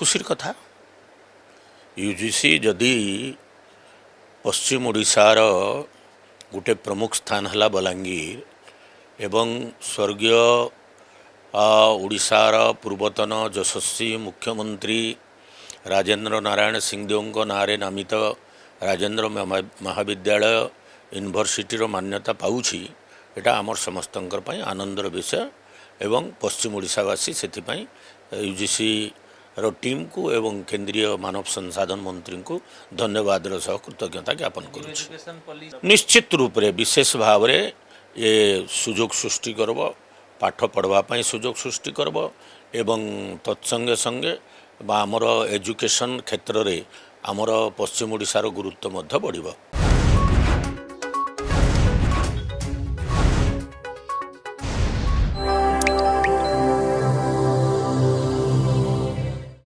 খুশির কথা ইউজিসি যদি পশ্চিম ওড়িশার গোটে প্রমুখ স্থান হল বলাঙ্গীর এবং স্বর্গীয় ଓଡ଼ିଶାର ପୂର୍ବତନ ଯଶସ୍ୱୀ ମୁଖ୍ୟମନ୍ତ୍ରୀ ରାଜେନ୍ଦ୍ର ନାରାୟଣ ସିଂହଦେଓଙ୍କ ନାଁରେ ନାମିତ ରାଜେନ୍ଦ୍ର ମହାବିଦ୍ୟାଳୟ ୟୁନିଭର୍ସିଟିର ମାନ୍ୟତା ପାଉଛି ଏଇଟା ଆମର ସମସ୍ତଙ୍କର ପାଇଁ ଆନନ୍ଦର ବିଷୟ ଏବଂ ପଶ୍ଚିମ ଓଡ଼ିଶାବାସୀ ସେଥିପାଇଁ ୟୁ ଜି ସି ର ଟିମ୍କୁ ଏବଂ କେନ୍ଦ୍ରୀୟ ମାନବ ସଂସାଧନ ମନ୍ତ୍ରୀଙ୍କୁ ଧନ୍ୟବାଦର ସହ କୃତଜ୍ଞତା ଜ୍ଞାପନ କରୁଛି ନିଶ୍ଚିତ ରୂପରେ ବିଶେଷ ଭାବରେ ଏ ସୁଯୋଗ ସୃଷ୍ଟି କରିବ ପାଠ ପଢ଼ିବା ପାଇଁ ସୁଯୋଗ ସୃଷ୍ଟି କରିବ ଏବଂ ତତ୍ସଙ୍ଗେ ସଙ୍ଗେ ବା ଆମର ଏଜୁକେସନ୍ କ୍ଷେତ୍ରରେ ଆମର ପଶ୍ଚିମ ଓଡ଼ିଶାର ଗୁରୁତ୍ୱ ମଧ୍ୟ ବଢ଼ିବ